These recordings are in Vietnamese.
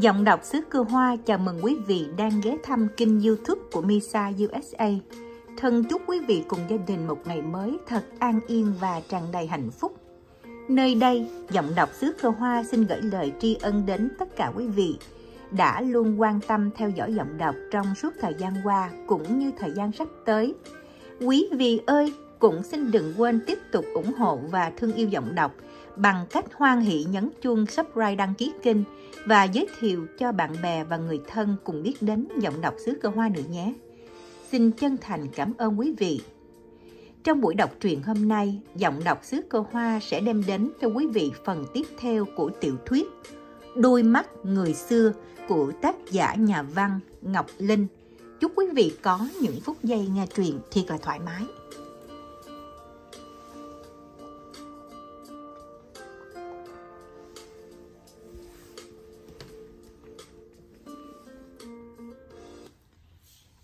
Giọng đọc xứ Cưa Hoa chào mừng quý vị đang ghé thăm kênh youtube của Misa USA. Thân chúc quý vị cùng gia đình một ngày mới thật an yên và tràn đầy hạnh phúc. Nơi đây, giọng đọc xứ Cưa Hoa xin gửi lời tri ân đến tất cả quý vị đã luôn quan tâm theo dõi giọng đọc trong suốt thời gian qua cũng như thời gian sắp tới. Quý vị ơi, cũng xin đừng quên tiếp tục ủng hộ và thương yêu giọng đọc bằng cách hoan hỷ nhấn chuông subscribe đăng ký kênh và giới thiệu cho bạn bè và người thân cùng biết đến giọng đọc xứ cơ hoa nữa nhé. Xin chân thành cảm ơn quý vị. Trong buổi đọc truyện hôm nay, giọng đọc xứ cơ hoa sẽ đem đến cho quý vị phần tiếp theo của tiểu thuyết Đôi mắt người xưa của tác giả nhà văn Ngọc Linh. Chúc quý vị có những phút giây nghe truyện thiệt là thoải mái.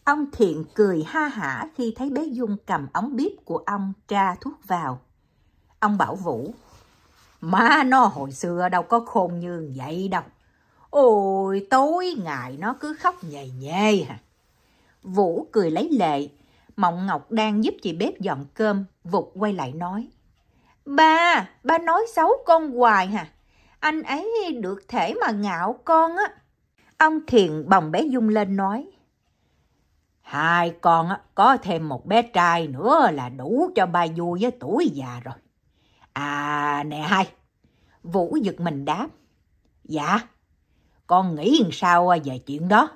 Ông Thiện cười ha hả khi thấy bé Dung cầm ống bếp của ông tra thuốc vào. Ông bảo Vũ, má nó hồi xưa đâu có khôn như vậy đâu. Ôi, tối ngày nó cứ khóc nhè nhè hả? Vũ cười lấy lệ, Mộng Ngọc đang giúp chị bếp dọn cơm, vụt quay lại nói. Ba, ba nói xấu con hoài hả? Anh ấy được thể mà ngạo con á. Ông Thiện bồng bé Dung lên nói. Hai con có thêm một bé trai nữa là đủ cho ba vui với tuổi già rồi. À nè hai, Vũ giật mình đáp. Dạ, con nghĩ sao à về chuyện đó?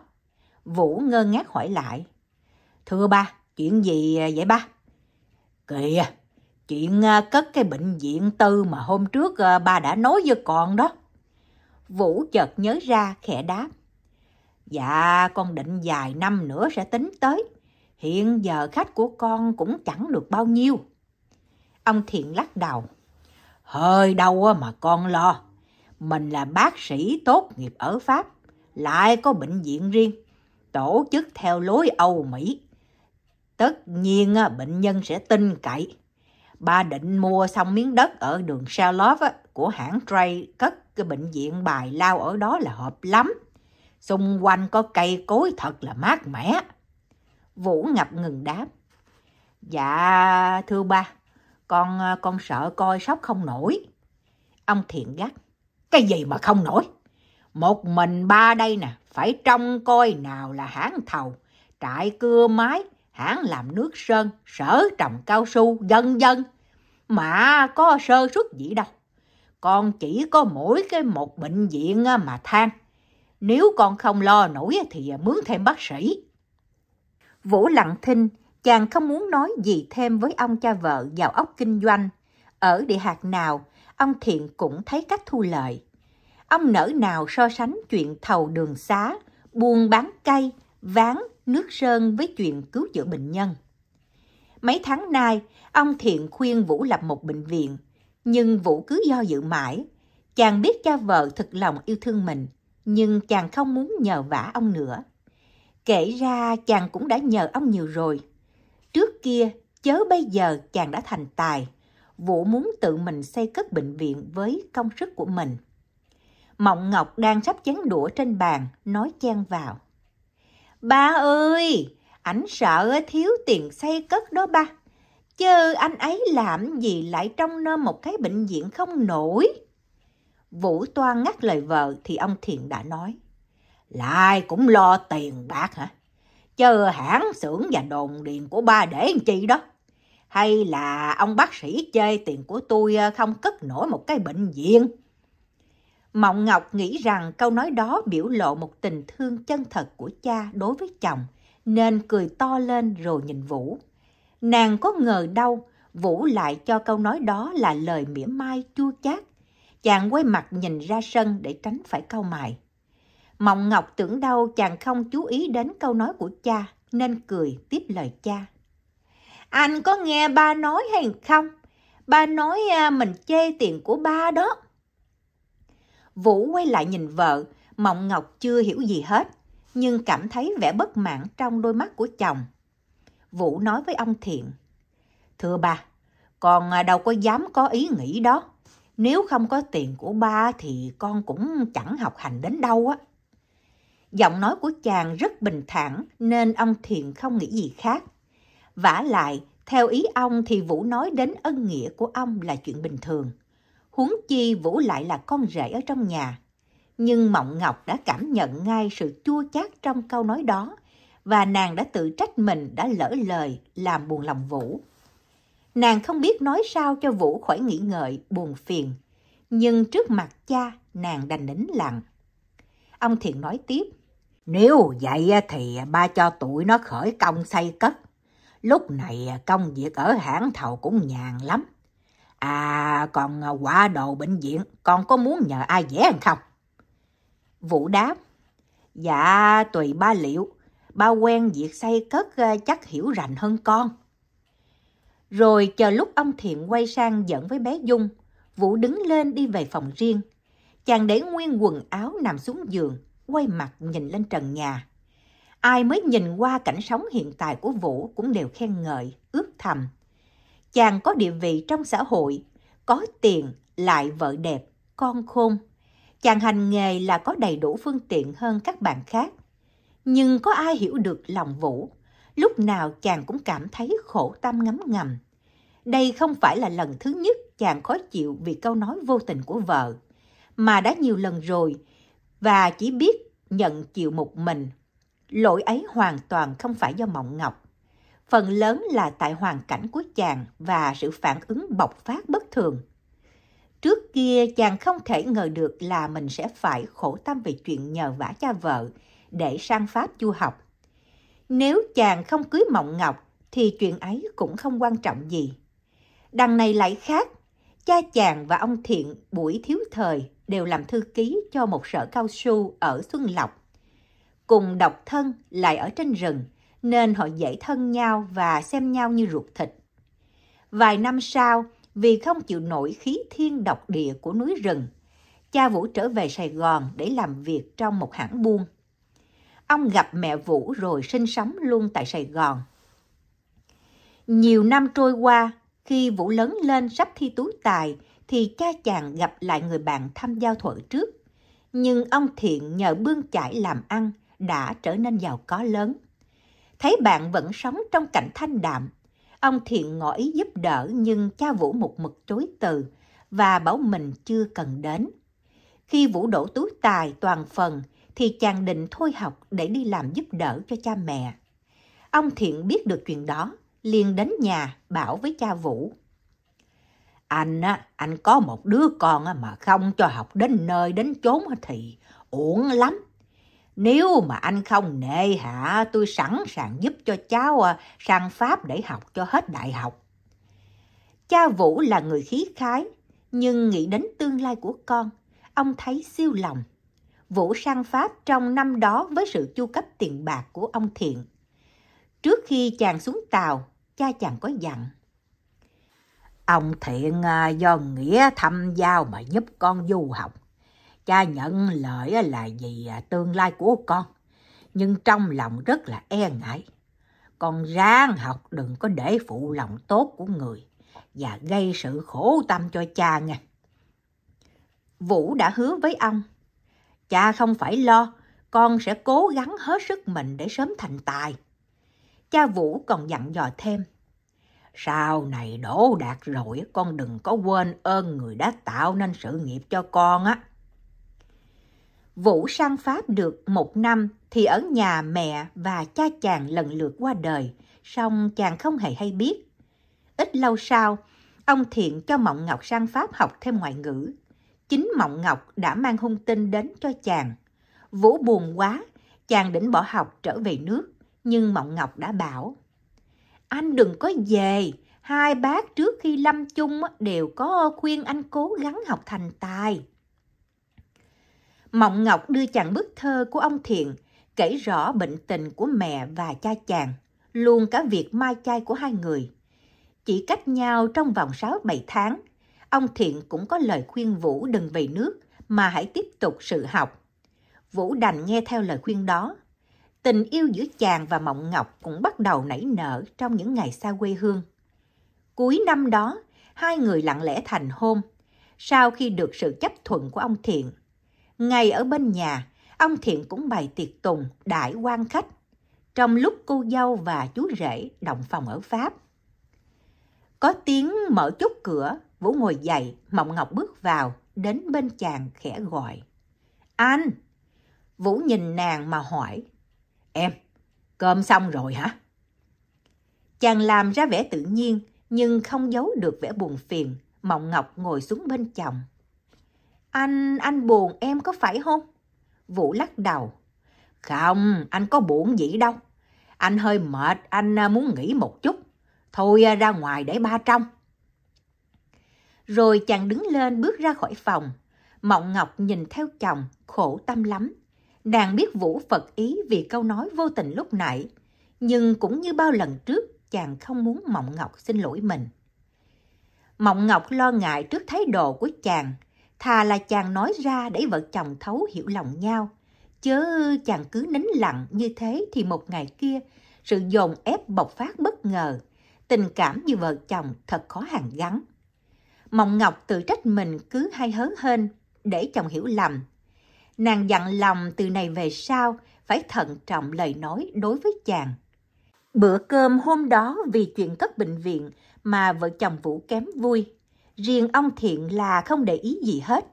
Vũ ngơ ngác hỏi lại. Thưa ba, chuyện gì à vậy ba? Kìa, chuyện à, cất cái bệnh viện tư mà hôm trước ba đã nói với con đó. Vũ chợt nhớ ra khẽ đáp. Dạ, con định vài năm nữa sẽ tính tới. Hiện giờ khách của con cũng chẳng được bao nhiêu. Ông Thiện lắc đầu. Hơi đâu mà con lo. Mình là bác sĩ tốt nghiệp ở Pháp, lại có bệnh viện riêng, tổ chức theo lối Âu Mỹ. Tất nhiên bệnh nhân sẽ tin cậy. ba định mua xong miếng đất ở đường Charlotte của hãng Trey cất cái bệnh viện bài lao ở đó là hợp lắm xung quanh có cây cối thật là mát mẻ. Vũ ngập ngừng đáp. Dạ, thưa ba, con ờ, con sợ coi sóc không nổi. Ông Thiện gắt. Cái gì mà không nổi? Một mình ba đây nè, phải trông coi nào là hãng thầu, trại cưa mái, hãng làm nước sơn, sở trồng cao su, dân dân. Mà có sơ suất gì đâu. Con chỉ có mỗi cái một bệnh viện ờ, mà than nếu con không lo nổi thì mướn thêm bác sĩ. Vũ lặng thinh, chàng không muốn nói gì thêm với ông cha vợ giàu ốc kinh doanh. Ở địa hạt nào, ông Thiện cũng thấy cách thu lợi. Ông nỡ nào so sánh chuyện thầu đường xá, buôn bán cây, ván, nước sơn với chuyện cứu chữa bệnh nhân. Mấy tháng nay, ông Thiện khuyên Vũ lập một bệnh viện, nhưng Vũ cứ do dự mãi. Chàng biết cha vợ thực lòng yêu thương mình, nhưng chàng không muốn nhờ vả ông nữa. Kể ra chàng cũng đã nhờ ông nhiều rồi. Trước kia, chớ bây giờ chàng đã thành tài, Vũ muốn tự mình xây cất bệnh viện với công sức của mình. Mộng Ngọc đang sắp chén đũa trên bàn, nói chen vào. Ba ơi, ảnh sợ thiếu tiền xây cất đó ba. Chứ anh ấy làm gì lại trong nơi một cái bệnh viện không nổi. Vũ Toan ngắt lời vợ thì ông Thiện đã nói. Lại cũng lo tiền bạc hả? Chờ hãng xưởng và đồn điền của ba để làm chi đó. Hay là ông bác sĩ chê tiền của tôi ờ, không cất nổi một cái bệnh viện? Mộng Ngọc nghĩ rằng câu nói đó biểu lộ một tình thương chân thật của cha đối với chồng, nên cười to lên rồi nhìn Vũ. Nàng có ngờ đâu, Vũ lại cho câu nói đó là lời mỉa mai chua chát chàng quay mặt nhìn ra sân để tránh phải cau mày. Mộng Ngọc tưởng đâu chàng không chú ý đến câu nói của cha nên cười tiếp lời cha. Anh có nghe ba nói hay không? Ba nói à, mình chê tiền của ba đó. Vũ quay lại nhìn vợ, Mộng Ngọc chưa hiểu gì hết, nhưng cảm thấy vẻ bất mãn trong đôi mắt của chồng. Vũ nói với ông Thiện, Thưa bà, con đâu có dám có ý nghĩ đó. Nếu không có tiền của ba thì con cũng chẳng học hành đến đâu á. Giọng nói của chàng rất bình thản nên ông Thiện không nghĩ gì khác. vả lại, theo ý ông thì Vũ nói đến ân nghĩa của ông là chuyện bình thường. Huống chi Vũ lại là con rể ở trong nhà. Nhưng Mộng Ngọc đã cảm nhận ngay sự chua chát trong câu nói đó và nàng đã tự trách mình đã lỡ lời làm buồn lòng Vũ. Nàng không biết nói sao cho Vũ khỏi nghĩ ngợi, buồn phiền. Nhưng trước mặt cha, nàng đành nín lặng. Ông Thiện nói tiếp. Nếu vậy thì ba cho tụi nó khởi công xây cất. Lúc này công việc ở hãng thầu cũng nhàn lắm. À, còn quả đồ bệnh viện, con có muốn nhờ ai vẽ không? Vũ đáp. Dạ, tùy ba liệu. Ba quen việc xây cất ờ, chắc hiểu rành hơn con. Rồi chờ lúc ông Thiện quay sang dẫn với bé Dung, Vũ đứng lên đi về phòng riêng. Chàng để nguyên quần áo nằm xuống giường, quay mặt nhìn lên trần nhà. Ai mới nhìn qua cảnh sống hiện tại của Vũ cũng đều khen ngợi, ước thầm. Chàng có địa vị trong xã hội, có tiền, lại vợ đẹp, con khôn. Chàng hành nghề là có đầy đủ phương tiện hơn các bạn khác. Nhưng có ai hiểu được lòng Vũ lúc nào chàng cũng cảm thấy khổ tâm ngấm ngầm. Đây không phải là lần thứ nhất chàng khó chịu vì câu nói vô tình của vợ, mà đã nhiều lần rồi và chỉ biết nhận chịu một mình. Lỗi ấy hoàn toàn không phải do Mộng Ngọc. Phần lớn là tại hoàn cảnh của chàng và sự phản ứng bộc phát bất thường. Trước kia chàng không thể ngờ được là mình sẽ phải khổ tâm về chuyện nhờ vả cha vợ để sang Pháp du học nếu chàng không cưới Mộng Ngọc thì chuyện ấy cũng không quan trọng gì. Đằng này lại khác, cha chàng và ông Thiện buổi thiếu thời đều làm thư ký cho một sở cao su ở Xuân Lộc. Cùng độc thân lại ở trên rừng, nên họ dễ thân nhau và xem nhau như ruột thịt. Vài năm sau, vì không chịu nổi khí thiên độc địa của núi rừng, cha Vũ trở về Sài Gòn để làm việc trong một hãng buôn ông gặp mẹ Vũ rồi sinh sống luôn tại Sài Gòn. Nhiều năm trôi qua, khi Vũ lớn lên sắp thi tú tài, thì cha chàng gặp lại người bạn tham giao thuở trước. Nhưng ông Thiện nhờ bươn chải làm ăn đã trở nên giàu có lớn. Thấy bạn vẫn sống trong cảnh thanh đạm, ông Thiện ngỏ ý giúp đỡ nhưng cha Vũ một mực chối từ và bảo mình chưa cần đến. Khi Vũ đổ túi tài toàn phần thì chàng định thôi học để đi làm giúp đỡ cho cha mẹ. Ông Thiện biết được chuyện đó, liền đến nhà bảo với cha Vũ. Anh á, anh có một đứa con á, mà không cho học đến nơi đến chốn thì uổng lắm. Nếu mà anh không nề hạ, tôi sẵn sàng giúp cho cháu sang Pháp để học cho hết đại học. Cha Vũ là người khí khái, nhưng nghĩ đến tương lai của con, ông thấy siêu lòng Vũ sang Pháp trong năm đó với sự chu cấp tiền bạc của ông Thiện. Trước khi chàng xuống tàu, cha chàng có dặn. Ông Thiện à, do Nghĩa thăm giao mà giúp con du học. Cha nhận lợi là vì à, tương lai của con, nhưng trong lòng rất là e ngại. Con ráng học đừng có để phụ lòng tốt của người và gây sự khổ tâm cho cha nghe. Vũ đã hứa với ông Cha không phải lo, con sẽ cố gắng hết sức mình để sớm thành tài. Cha Vũ còn dặn dò thêm. Sau này đổ đạt rồi, con đừng có quên ơn người đã tạo nên sự nghiệp cho con á. Vũ sang Pháp được một năm thì ở nhà mẹ và cha chàng lần lượt qua đời, song chàng không hề hay biết. Ít lâu sau, ông Thiện cho Mộng Ngọc sang Pháp học thêm ngoại ngữ chính Mộng Ngọc đã mang hung tin đến cho chàng. Vũ buồn quá, chàng định bỏ học trở về nước, nhưng Mộng Ngọc đã bảo. Anh đừng có về, hai bác trước khi lâm chung đều có khuyên anh cố gắng học thành tài. Mộng Ngọc đưa chàng bức thơ của ông Thiện, kể rõ bệnh tình của mẹ và cha chàng, luôn cả việc mai chay của hai người. Chỉ cách nhau trong vòng 6-7 tháng, ông Thiện cũng có lời khuyên Vũ đừng về nước mà hãy tiếp tục sự học. Vũ đành nghe theo lời khuyên đó. Tình yêu giữa chàng và Mộng Ngọc cũng bắt đầu nảy nở trong những ngày xa quê hương. Cuối năm đó, hai người lặng lẽ thành hôn, sau khi được sự chấp thuận của ông Thiện. Ngày ở bên nhà, ông Thiện cũng bày tiệc tùng, đại quan khách, trong lúc cô dâu và chú rể động phòng ở Pháp. Có tiếng mở chút cửa, Vũ ngồi dậy, Mộng Ngọc bước vào, đến bên chàng khẽ gọi. Anh! Vũ nhìn nàng mà hỏi. Em, cơm xong rồi hả? Chàng làm ra vẻ tự nhiên, nhưng không giấu được vẻ buồn phiền. Mộng Ngọc ngồi xuống bên chồng. Anh, anh buồn em có phải không? Vũ lắc đầu. Không, anh có buồn gì đâu. Anh hơi mệt, anh à, muốn nghỉ một chút. Thôi à, ra ngoài để ba trong. Rồi chàng đứng lên bước ra khỏi phòng. Mộng Ngọc nhìn theo chồng, khổ tâm lắm. Nàng biết Vũ Phật ý vì câu nói vô tình lúc nãy, nhưng cũng như bao lần trước, chàng không muốn Mộng Ngọc xin lỗi mình. Mộng Ngọc lo ngại trước thái độ của chàng, thà là chàng nói ra để vợ chồng thấu hiểu lòng nhau. Chớ chàng cứ nín lặng như thế thì một ngày kia, sự dồn ép bộc phát bất ngờ. Tình cảm như vợ chồng thật khó hàn gắn. Mộng Ngọc tự trách mình cứ hay hớn hên để chồng hiểu lầm. Nàng dặn lòng từ này về sau phải thận trọng lời nói đối với chàng. Bữa cơm hôm đó vì chuyện cất bệnh viện mà vợ chồng Vũ kém vui. Riêng ông Thiện là không để ý gì hết.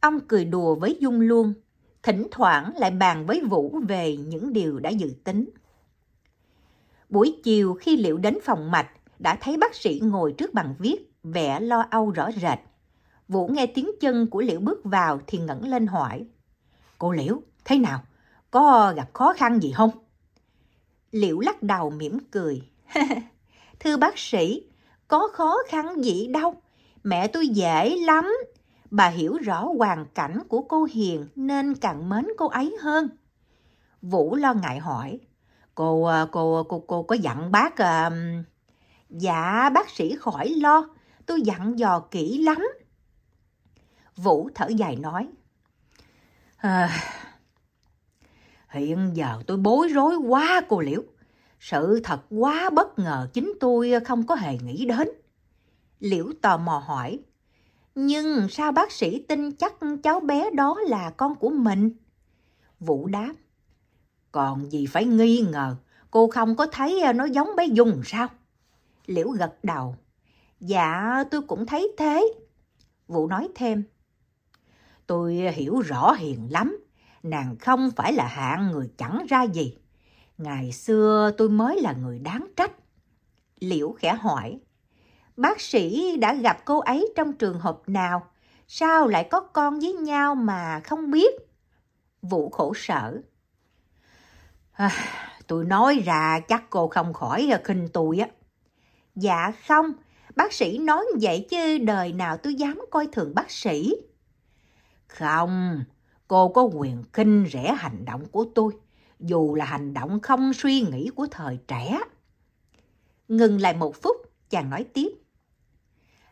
Ông cười đùa với Dung luôn, thỉnh thoảng lại bàn với Vũ về những điều đã dự tính. Buổi chiều khi Liệu đến phòng mạch, đã thấy bác sĩ ngồi trước bàn viết vẻ lo âu rõ rệt. Vũ nghe tiếng chân của Liễu bước vào thì ngẩng lên hỏi. Cô Liễu, thế nào? Có gặp khó khăn gì không? Liễu lắc đầu mỉm cười. cười. Thưa bác sĩ, có khó khăn gì đâu. Mẹ tôi dễ lắm. Bà hiểu rõ hoàn cảnh của cô Hiền nên càng mến cô ấy hơn. Vũ lo ngại hỏi. Cô, ờ, cô, cô, cô có dặn bác... Uh... Dạ, bác sĩ khỏi lo tôi dặn dò kỹ lắm. Vũ thở dài nói, à, hiện giờ tôi bối rối quá cô Liễu. Sự thật quá bất ngờ chính tôi không có hề nghĩ đến. Liễu tò mò hỏi, nhưng sao bác sĩ tin chắc cháu bé đó là con của mình? Vũ đáp, còn gì phải nghi ngờ, cô không có thấy nó giống bé Dung sao? Liễu gật đầu, Dạ, tôi cũng thấy thế. Vũ nói thêm. Tôi hiểu rõ hiền lắm. Nàng không phải là hạng người chẳng ra gì. Ngày xưa tôi mới là người đáng trách. Liễu khẽ hỏi. Bác sĩ đã gặp cô ấy trong trường hợp nào? Sao lại có con với nhau mà không biết? Vũ khổ sở. À, tôi nói ra chắc cô không khỏi khinh tôi á. Dạ không, Bác sĩ nói vậy chứ đời nào tôi dám coi thường bác sĩ. Không, cô có quyền khinh rẻ hành động của tôi, dù là hành động không suy nghĩ của thời trẻ. Ngừng lại một phút, chàng nói tiếp.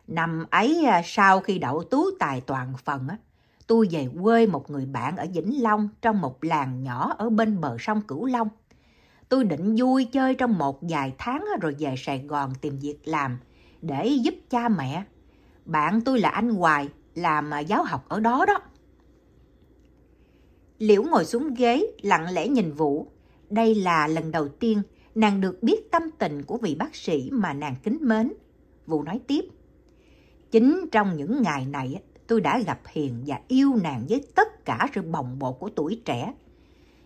Năm ấy à, sau khi đậu tú tài toàn phần, à, tôi về quê một người bạn ở Vĩnh Long trong một làng nhỏ ở bên bờ sông Cửu Long. Tôi định vui chơi trong một vài tháng à, rồi về Sài Gòn tìm việc làm để giúp cha mẹ. Bạn tôi là anh Hoài, làm giáo học ở đó đó. Liễu ngồi xuống ghế, lặng lẽ nhìn Vũ. Đây là lần đầu tiên nàng được biết tâm tình của vị bác sĩ mà nàng kính mến. Vũ nói tiếp. Chính trong những ngày này, tôi đã gặp Hiền và yêu nàng với tất cả sự bồng bột của tuổi trẻ.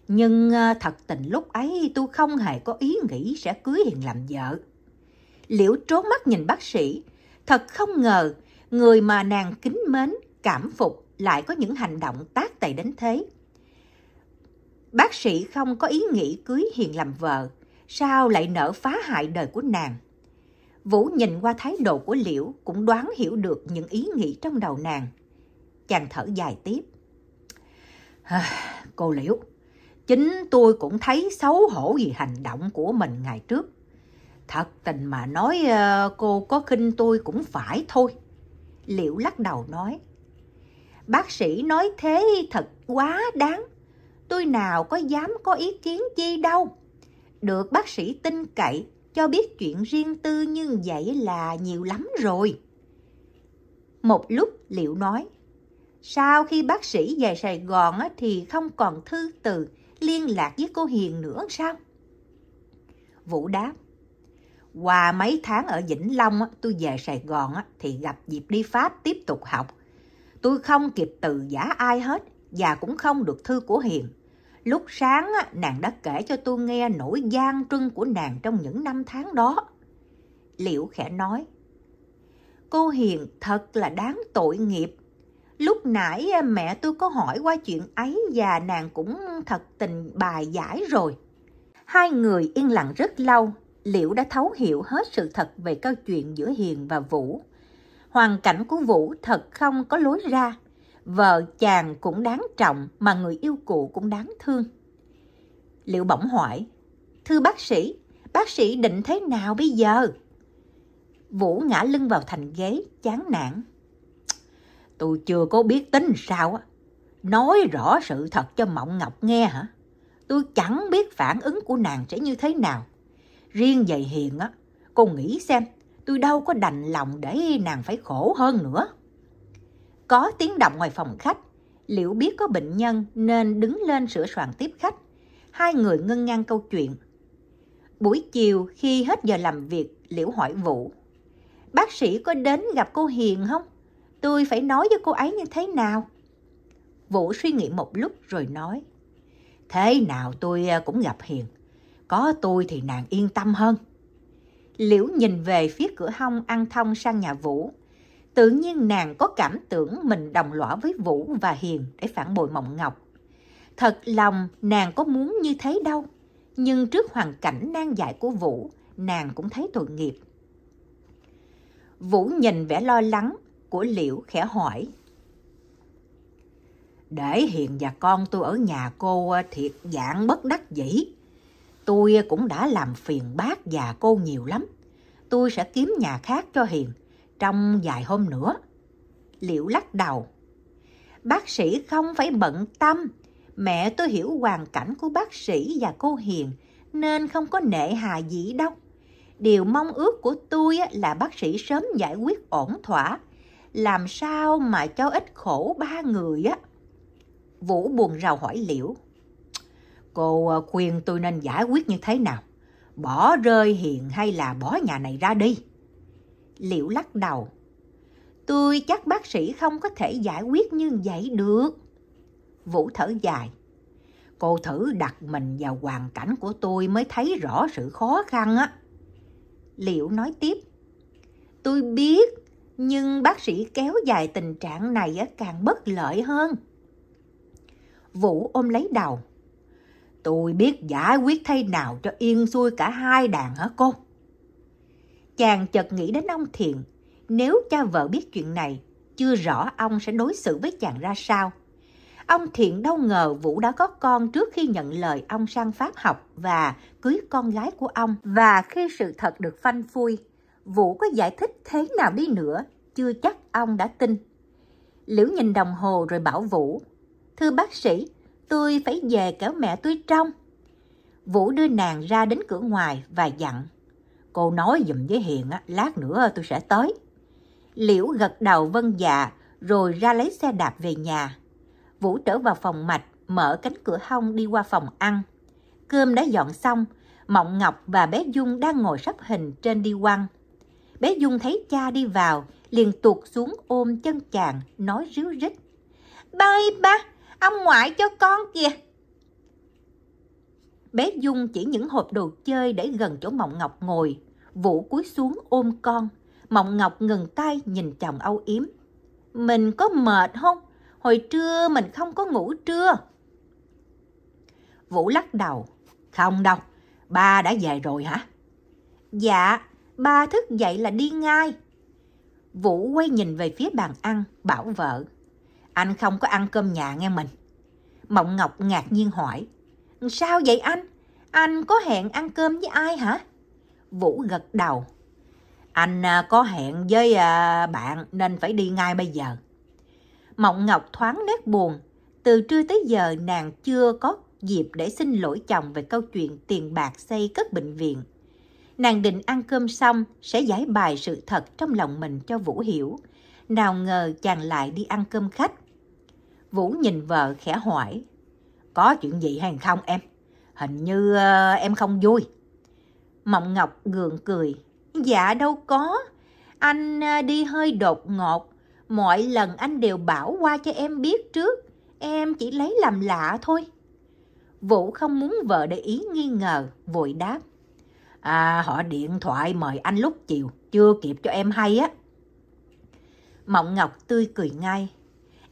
Nhưng ờ, thật tình lúc ấy tôi không hề có ý nghĩ sẽ cưới Hiền làm vợ. Liễu trốn mắt nhìn bác sĩ. Thật không ngờ, người mà nàng kính mến, cảm phục lại có những hành động tác tệ đến thế. Bác sĩ không có ý nghĩ cưới Hiền làm vợ, sao lại nỡ phá hại đời của nàng? Vũ nhìn qua thái độ của Liễu cũng đoán hiểu được những ý nghĩ trong đầu nàng. Chàng thở dài tiếp. cô Liễu, chính tôi cũng thấy xấu hổ vì hành động của mình ngày trước. Thật tình mà nói ờ, cô có khinh tôi cũng phải thôi. Liễu lắc đầu nói. Bác sĩ nói thế thật quá đáng. Tôi nào có dám có ý kiến chi đâu. Được bác sĩ tin cậy, cho biết chuyện riêng tư như vậy là nhiều lắm rồi. Một lúc Liễu nói, sau khi bác sĩ về Sài Gòn thì không còn thư từ liên lạc với cô Hiền nữa sao? Vũ đáp, qua mấy tháng ở Vĩnh Long tôi về Sài Gòn thì gặp dịp đi Pháp tiếp tục học. Tôi không kịp từ giả ai hết và cũng không được thư của Hiền. Lúc sáng nàng đã kể cho tôi nghe nỗi gian trưng của nàng trong những năm tháng đó. Liễu khẽ nói, cô Hiền thật là đáng tội nghiệp. Lúc nãy à, mẹ tôi có hỏi qua chuyện ấy và nàng cũng thật tình bài giải rồi. Hai người yên lặng rất lâu Liễu đã thấu hiểu hết sự thật về câu chuyện giữa Hiền và Vũ. Hoàn cảnh của Vũ thật không có lối ra. Vợ chàng cũng đáng trọng mà người yêu cũ cũng đáng thương. Liễu bỗng hỏi, thưa bác sĩ, bác sĩ định thế nào bây giờ? Vũ ngã lưng vào thành ghế, chán nản. Tôi chưa có biết tính sao á. Nói rõ sự thật cho Mộng Ngọc nghe hả? Tôi chẳng biết phản ứng của nàng sẽ như thế nào. Riêng về Hiền á, cô nghĩ xem, tôi đâu có đành lòng để nàng phải khổ hơn nữa. Có tiếng động ngoài phòng khách, liệu biết có bệnh nhân nên đứng lên sửa soạn tiếp khách. Hai người ngưng ngang câu chuyện. Buổi chiều khi hết giờ làm việc, Liễu hỏi Vũ: Bác sĩ có đến gặp cô Hiền không? Tôi phải nói với cô ấy như thế nào? Vũ suy nghĩ một lúc rồi nói. Thế nào tôi à, cũng gặp Hiền có tôi thì nàng yên tâm hơn. Liễu nhìn về phía cửa hông ăn thông sang nhà Vũ. Tự nhiên nàng có cảm tưởng mình đồng lõa với Vũ và Hiền để phản bội Mộng Ngọc. Thật lòng nàng có muốn như thế đâu, nhưng trước hoàn cảnh nan giải của Vũ, nàng cũng thấy tội nghiệp. Vũ nhìn vẻ lo lắng của Liễu khẽ hỏi. Để Hiền và con tôi ở nhà cô ờ, thiệt dạng bất đắc dĩ. Tôi cũng đã làm phiền bác và cô nhiều lắm. Tôi sẽ kiếm nhà khác cho Hiền trong vài hôm nữa. Liễu lắc đầu. Bác sĩ không phải bận tâm. Mẹ tôi hiểu hoàn cảnh của bác sĩ và cô Hiền nên không có nệ hà gì đâu. Điều mong ước của tôi là bác sĩ sớm giải quyết ổn thỏa. Làm sao mà cho ít khổ ba người á? Vũ buồn rầu hỏi Liễu. Cô ờ, khuyên tôi nên giải quyết như thế nào? Bỏ rơi hiền hay là bỏ nhà này ra đi? Liễu lắc đầu. Tôi chắc bác sĩ không có thể giải quyết như vậy được. Vũ thở dài. Cô thử đặt mình vào hoàn cảnh của tôi mới thấy rõ sự khó khăn á. Liễu nói tiếp. Tôi biết, nhưng bác sĩ kéo dài tình trạng này càng bất lợi hơn. Vũ ôm lấy đầu. Tôi biết giải quyết thế nào cho yên xuôi cả hai đàn hả cô? Chàng chợt nghĩ đến ông Thiện. Nếu cha vợ biết chuyện này, chưa rõ ông sẽ đối xử với chàng ra sao. Ông Thiện đâu ngờ Vũ đã có con trước khi nhận lời ông sang Pháp học và cưới con gái của ông. Và khi sự thật được phanh phui, Vũ có giải thích thế nào đi nữa, chưa chắc ông đã tin. Liễu nhìn đồng hồ rồi bảo Vũ, Thưa bác sĩ, tôi phải về kéo mẹ tôi trong. Vũ đưa nàng ra đến cửa ngoài và dặn. Cô nói dùm với Hiền, á, lát nữa tôi sẽ tới. Liễu gật đầu vân dạ, rồi ra lấy xe đạp về nhà. Vũ trở vào phòng mạch, mở cánh cửa hông đi qua phòng ăn. Cơm đã dọn xong, Mộng Ngọc và bé Dung đang ngồi sắp hình trên đi quăng. Bé Dung thấy cha đi vào, liền tuột xuống ôm chân chàng, nói ríu rít. Ba ơi ba, ông ngoại cho con kìa. Bé Dung chỉ những hộp đồ chơi để gần chỗ Mộng Ngọc ngồi. Vũ cúi xuống ôm con. Mộng Ngọc ngừng tay nhìn chồng âu yếm. Mình có mệt không? Hồi trưa mình không có ngủ trưa. Vũ lắc đầu. Không đâu, ba đã về rồi hả? Dạ, ba thức dậy là đi ngay. Vũ quay nhìn về phía bàn ăn, bảo vợ. Anh không có ăn cơm nhà nghe mình. Mộng Ngọc ngạc nhiên hỏi. Sao vậy anh? Anh có hẹn ăn cơm với ai hả? Vũ gật đầu. Anh à, có hẹn với à, bạn nên phải đi ngay bây giờ. Mộng Ngọc thoáng nét buồn. Từ trưa tới giờ nàng chưa có dịp để xin lỗi chồng về câu chuyện tiền bạc xây cất bệnh viện. Nàng định ăn cơm xong sẽ giải bài sự thật trong lòng mình cho Vũ hiểu. Nào ngờ chàng lại đi ăn cơm khách Vũ nhìn vợ khẽ hỏi. Có chuyện gì hay không em? Hình như uh, em không vui. Mộng Ngọc gượng cười. Dạ đâu có. Anh uh, đi hơi đột ngột. Mọi lần anh đều bảo qua cho em biết trước. Em chỉ lấy làm lạ thôi. Vũ không muốn vợ để ý nghi ngờ, vội đáp. À, họ điện thoại mời anh lúc chiều, chưa kịp cho em hay á. Mộng Ngọc tươi cười ngay.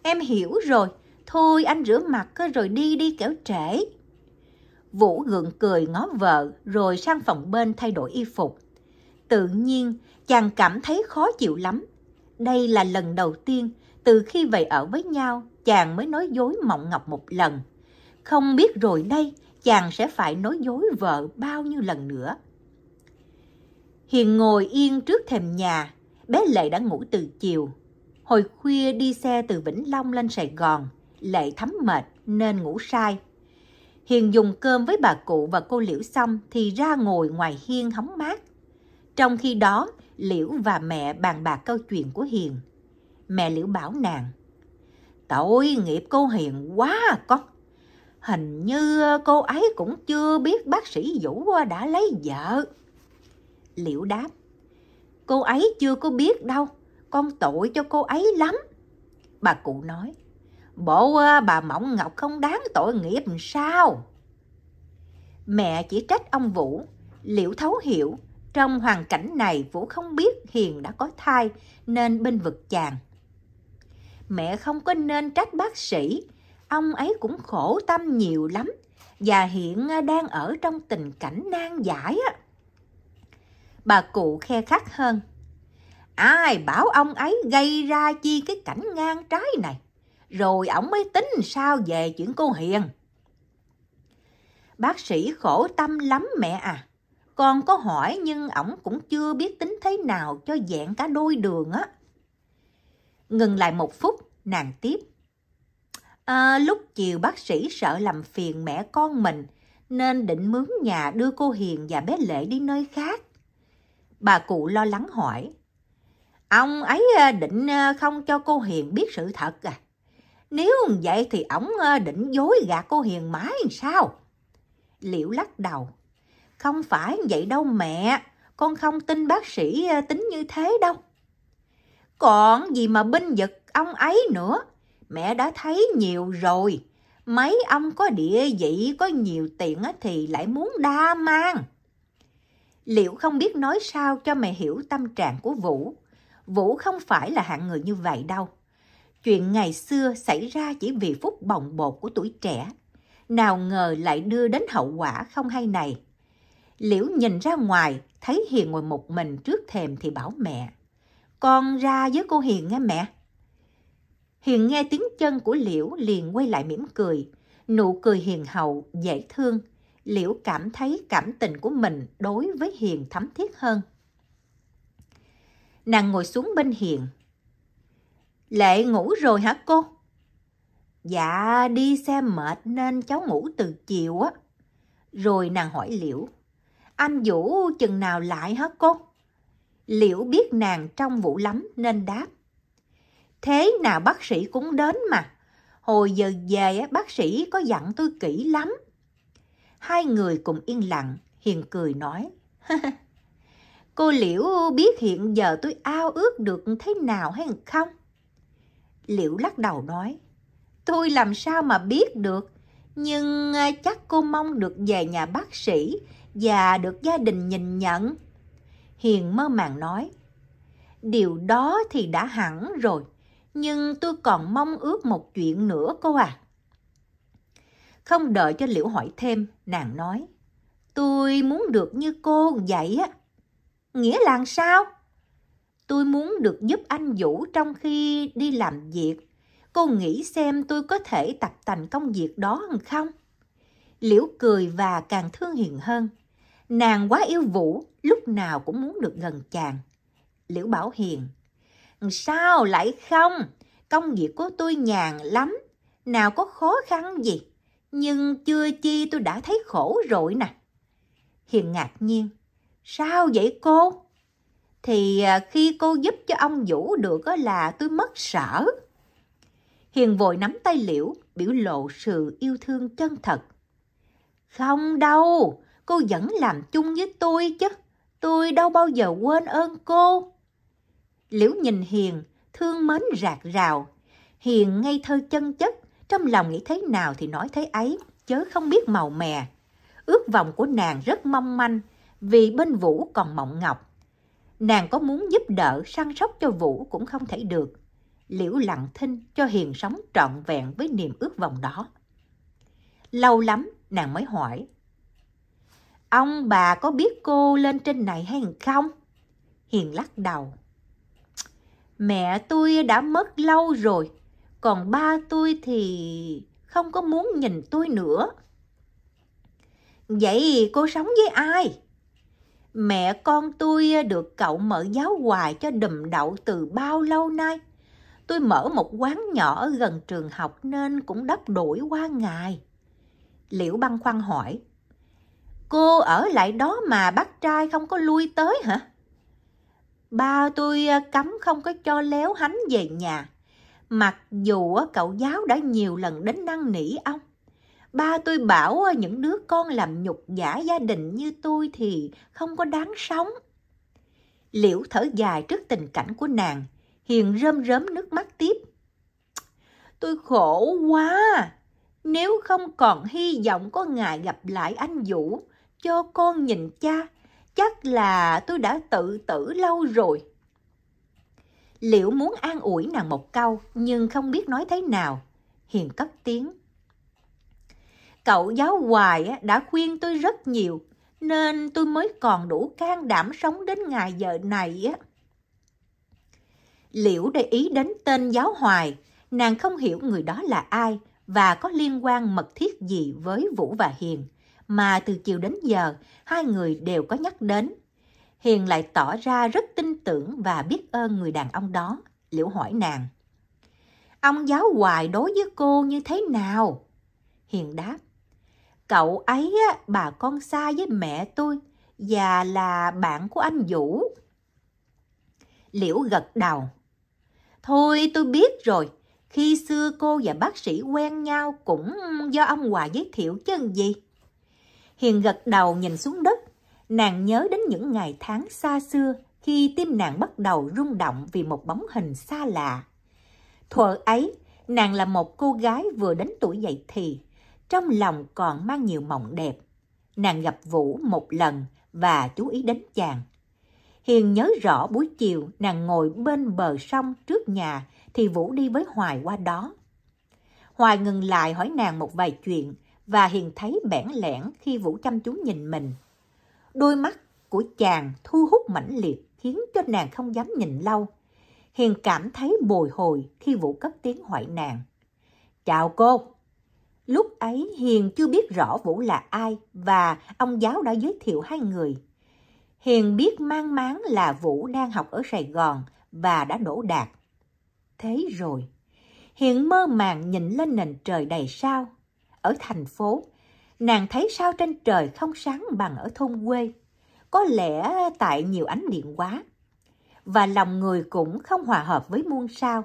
Em hiểu rồi, thôi anh rửa mặt rồi đi đi kéo trễ. Vũ gượng cười ngó vợ rồi sang phòng bên thay đổi y phục. Tự nhiên, chàng cảm thấy khó chịu lắm. Đây là lần đầu tiên từ khi về ở với nhau, chàng mới nói dối Mộng Ngọc một lần. Không biết rồi đây, chàng sẽ phải nói dối vợ bao nhiêu lần nữa. Hiền ngồi yên trước thềm nhà, bé Lệ đã ngủ từ chiều, Hồi khuya đi xe từ Vĩnh Long lên Sài Gòn, Lệ thấm mệt nên ngủ sai. Hiền dùng cơm với bà cụ và cô Liễu xong thì ra ngồi ngoài hiên hóng mát. Trong khi đó, Liễu và mẹ bàn bạc câu chuyện của Hiền. Mẹ Liễu bảo nàng, Tội nghiệp cô Hiền quá à con. Hình như cô ấy cũng chưa biết bác sĩ Vũ đã lấy vợ. Liễu đáp, cô ấy chưa có biết đâu con tội cho cô ấy lắm. Bà cụ nói, bộ à, bà Mộng Ngọc không đáng tội nghiệp sao? Mẹ chỉ trách ông Vũ, liệu thấu hiểu, trong hoàn cảnh này Vũ không biết Hiền đã có thai nên bên vực chàng. Mẹ không có nên trách bác sĩ, ông ấy cũng khổ tâm nhiều lắm và hiện à, đang ở trong tình cảnh nan giải Bà cụ khe khắc hơn. Ai bảo ông ấy gây ra chi cái cảnh ngang trái này, rồi ổng mới tính sao về chuyện cô Hiền. Bác sĩ khổ tâm lắm mẹ à, con có hỏi nhưng ổng cũng chưa biết tính thế nào cho dạng cả đôi đường á. Ngừng lại một phút, nàng tiếp. À, lúc chiều bác sĩ sợ làm phiền mẹ con mình, nên định mướn nhà đưa cô Hiền và bé Lệ đi nơi khác. Bà cụ lo lắng hỏi. Ông ấy ờ, định ờ, không cho cô Hiền biết sự thật à. Nếu vậy thì ổng ờ, định dối gạt cô Hiền mãi sao? Liễu lắc đầu. Không phải vậy đâu mẹ, con không tin bác sĩ tính như thế đâu. Còn gì mà binh vực ông ấy nữa, mẹ đã thấy nhiều rồi. Mấy ông có địa vị, có nhiều tiền thì lại muốn đa mang. Liệu không biết nói sao cho mẹ hiểu tâm trạng của Vũ, Vũ không phải là hạng người như vậy đâu. Chuyện ngày xưa xảy ra chỉ vì phút bồng bột của tuổi trẻ. Nào ngờ lại đưa đến hậu quả không hay này. Liễu nhìn ra ngoài, thấy Hiền ngồi một mình trước thềm thì bảo mẹ. Con ra với cô Hiền nghe mẹ. Hiền nghe tiếng chân của Liễu liền quay lại mỉm cười. Nụ cười hiền hậu, dễ thương. Liễu cảm thấy cảm tình của mình đối với Hiền thấm thiết hơn nàng ngồi xuống bên hiền. Lệ ngủ rồi hả cô? Dạ, đi xe mệt nên cháu ngủ từ chiều á. Rồi nàng hỏi Liễu, anh Vũ chừng nào lại hả cô? Liễu biết nàng trong vụ lắm nên đáp. Thế nào bác sĩ cũng đến mà. Hồi giờ về bác sĩ có dặn tôi kỹ lắm. Hai người cùng yên lặng, Hiền cười nói. Cô Liễu biết hiện giờ tôi ao ước được thế nào hay không? Liễu lắc đầu nói, tôi làm sao mà biết được, nhưng à, chắc cô mong được về nhà bác sĩ và được gia đình nhìn nhận. Hiền mơ màng nói, điều đó thì đã hẳn rồi, nhưng tôi còn mong ước một chuyện nữa cô à. Không đợi cho Liễu hỏi thêm, nàng nói, tôi muốn được như cô vậy á nghĩa là sao? Tôi muốn được giúp anh Vũ trong khi đi làm việc. Cô nghĩ xem tôi có thể tập thành công việc đó không? Liễu cười và càng thương hiền hơn. Nàng quá yêu Vũ, lúc nào cũng muốn được gần chàng. Liễu bảo hiền. Sao lại không? Công việc của tôi nhàn lắm, nào có khó khăn gì. Nhưng chưa chi tôi đã thấy khổ rồi nè. Hiền ngạc nhiên. Sao vậy cô? Thì à, khi cô giúp cho ông Vũ được là tôi mất sở. Hiền vội nắm tay Liễu, biểu lộ sự yêu thương chân thật. Không đâu, cô vẫn làm chung với tôi chứ. Tôi đâu bao giờ quên ơn cô. Liễu nhìn Hiền, thương mến rạc rào. Hiền ngây thơ chân chất, trong lòng nghĩ thế nào thì nói thế ấy, chớ không biết màu mè. Ước vọng của nàng rất mong manh, vì bên Vũ còn mộng ngọc. Nàng có muốn giúp đỡ săn sóc cho Vũ cũng không thể được. Liễu lặng thinh cho Hiền sống trọn vẹn với niềm ước vọng đó. Lâu lắm nàng mới hỏi. Ông bà có biết cô lên trên này hay không? Hiền lắc đầu. Mẹ tôi đã mất lâu rồi, còn ba tôi thì không có muốn nhìn tôi nữa. Vậy cô sống với ai? mẹ con tôi à, được cậu mở giáo hoài cho đùm đậu từ bao lâu nay. Tôi mở một quán nhỏ gần trường học nên cũng đắp đổi qua ngày. Liễu băng khoăn hỏi, Cô ở lại đó mà bác trai không có lui tới hả? Ba tôi à, cấm không có cho léo hánh về nhà. Mặc dù à, cậu giáo đã nhiều lần đến năn nỉ ông ba tôi bảo ờ, những đứa con làm nhục giả gia đình như tôi thì không có đáng sống. Liễu thở dài trước tình cảnh của nàng, Hiền rơm rớm nước mắt tiếp. Tôi khổ quá, nếu không còn hy vọng có ngày gặp lại anh Vũ, cho con nhìn cha, chắc là tôi đã tự tử lâu rồi. Liễu muốn an ủi nàng một câu, nhưng không biết nói thế nào. Hiền cất tiếng. Cậu giáo hoài đã khuyên tôi rất nhiều, nên tôi mới còn đủ can đảm sống đến ngày giờ này. á Liễu để ý đến tên giáo hoài, nàng không hiểu người đó là ai và có liên quan mật thiết gì với Vũ và Hiền, mà từ chiều đến giờ hai người đều có nhắc đến. Hiền lại tỏ ra rất tin tưởng và biết ơn người đàn ông đó. Liễu hỏi nàng, ông giáo hoài đối với cô như thế nào? Hiền đáp, Cậu ấy bà con xa với mẹ tôi và là bạn của anh Vũ. Liễu gật đầu. Thôi tôi biết rồi, khi xưa cô và bác sĩ quen nhau cũng do ông Hòa giới thiệu chứ gì. Hiền gật đầu nhìn xuống đất, nàng nhớ đến những ngày tháng xa xưa khi tim nàng bắt đầu rung động vì một bóng hình xa lạ. Thuở ấy, nàng là một cô gái vừa đến tuổi dậy thì, trong lòng còn mang nhiều mộng đẹp. Nàng gặp Vũ một lần và chú ý đến chàng. Hiền nhớ rõ buổi chiều nàng ngồi bên bờ sông trước nhà thì Vũ đi với Hoài qua đó. Hoài ngừng lại hỏi nàng một vài chuyện và Hiền thấy bẽn lẽn khi Vũ chăm chú nhìn mình. Đôi mắt của chàng thu hút mãnh liệt khiến cho nàng không dám nhìn lâu. Hiền cảm thấy bồi hồi khi Vũ cất tiếng hỏi nàng. Chào cô! Lúc ấy Hiền chưa biết rõ Vũ là ai và ông giáo đã giới thiệu hai người. Hiền biết mang máng là Vũ đang học ở Sài Gòn và đã đổ đạt. Thế rồi, Hiền mơ màng nhìn lên nền trời đầy sao. Ở thành phố, nàng thấy sao trên trời không sáng bằng ở thôn quê. Có lẽ tại nhiều ánh điện quá. Và lòng người cũng không hòa hợp với muôn sao.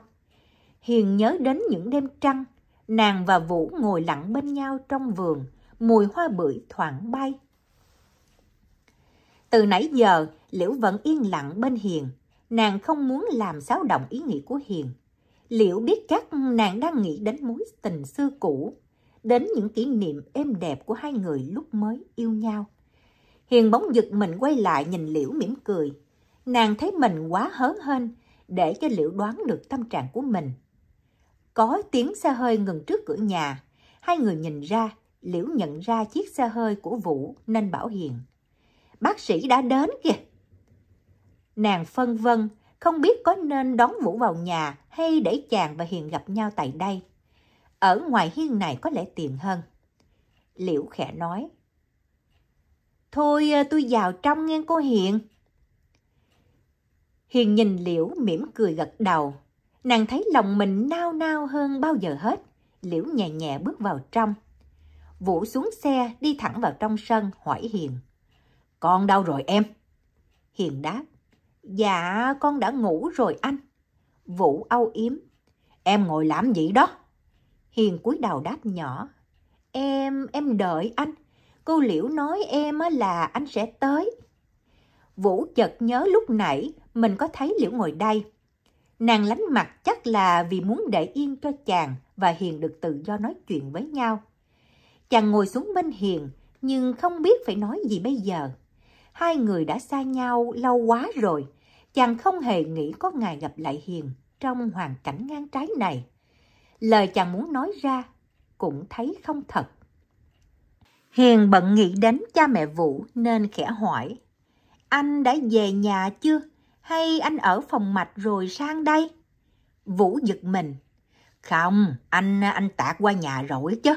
Hiền nhớ đến những đêm trăng, Nàng và Vũ ngồi lặng bên nhau trong vườn, mùi hoa bưởi thoảng bay. Từ nãy giờ, Liễu vẫn yên lặng bên Hiền. Nàng không muốn làm xáo động ý nghĩ của Hiền. Liễu biết chắc nàng đang nghĩ đến mối tình xưa cũ, đến những kỷ niệm êm đẹp của hai người lúc mới yêu nhau. Hiền bóng giật mình quay lại nhìn Liễu mỉm cười. Nàng thấy mình quá hớn hên để cho Liễu đoán được tâm trạng của mình có tiếng xe hơi ngừng trước cửa nhà. Hai người nhìn ra, Liễu nhận ra chiếc xe hơi của Vũ nên bảo Hiền. Bác sĩ đã đến kìa. Nàng phân vân, không biết có nên đón Vũ vào nhà hay để chàng và Hiền gặp nhau tại đây. Ở ngoài hiên này có lẽ tiện hơn. Liễu khẽ nói. Thôi à, tôi vào trong nghe cô Hiền. Hiền nhìn Liễu mỉm cười gật đầu, nàng thấy lòng mình nao nao hơn bao giờ hết. Liễu nhẹ nhẹ bước vào trong. Vũ xuống xe đi thẳng vào trong sân hỏi Hiền. Con đâu rồi em? Hiền đáp. Dạ con đã ngủ rồi anh. Vũ âu yếm. Em ngồi làm gì đó? Hiền cúi đầu đáp nhỏ. Em, em đợi anh. Cô Liễu nói em là anh sẽ tới. Vũ chợt nhớ lúc nãy mình có thấy Liễu ngồi đây. Nàng lánh mặt chắc là vì muốn để yên cho chàng và Hiền được tự do nói chuyện với nhau. Chàng ngồi xuống bên Hiền, nhưng không biết phải nói gì bây giờ. Hai người đã xa nhau lâu quá rồi, chàng không hề nghĩ có ngày gặp lại Hiền trong hoàn cảnh ngang trái này. Lời chàng muốn nói ra cũng thấy không thật. Hiền bận nghĩ đến cha mẹ Vũ nên khẽ hỏi, anh đã về nhà chưa? Hay anh ở phòng mạch rồi sang đây? Vũ giật mình. Không, anh anh tạc qua nhà rồi chứ.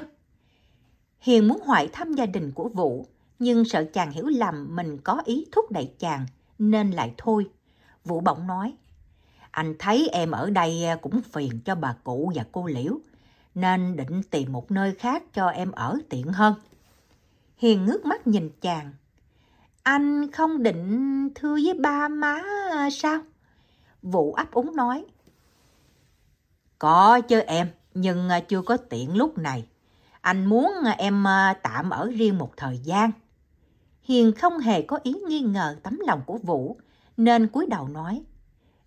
Hiền muốn hỏi thăm gia đình của Vũ, nhưng sợ chàng hiểu lầm mình có ý thúc đẩy chàng, nên lại thôi. Vũ bỗng nói, anh thấy em ở đây cũng phiền cho bà cụ và cô Liễu, nên định tìm một nơi khác cho em ở tiện hơn. Hiền ngước mắt nhìn chàng, anh không định thư với ba má sao vũ ấp úng nói có chứ em nhưng chưa có tiện lúc này anh muốn em à, tạm ở riêng một thời gian hiền không hề có ý nghi ngờ tấm lòng của vũ nên cúi đầu nói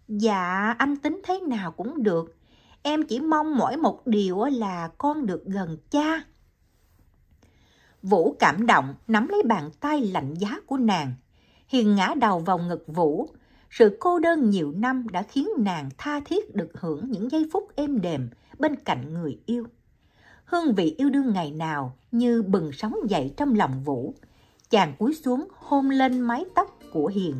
dạ anh tính thế nào cũng được em chỉ mong mỗi một điều là con được gần cha Vũ cảm động nắm lấy bàn tay lạnh giá của nàng. Hiền ngã đầu vào ngực Vũ. Sự cô đơn nhiều năm đã khiến nàng tha thiết được hưởng những giây phút êm đềm bên cạnh người yêu. Hương vị yêu đương ngày nào như bừng sóng dậy trong lòng Vũ. Chàng cúi xuống hôn lên mái tóc của Hiền.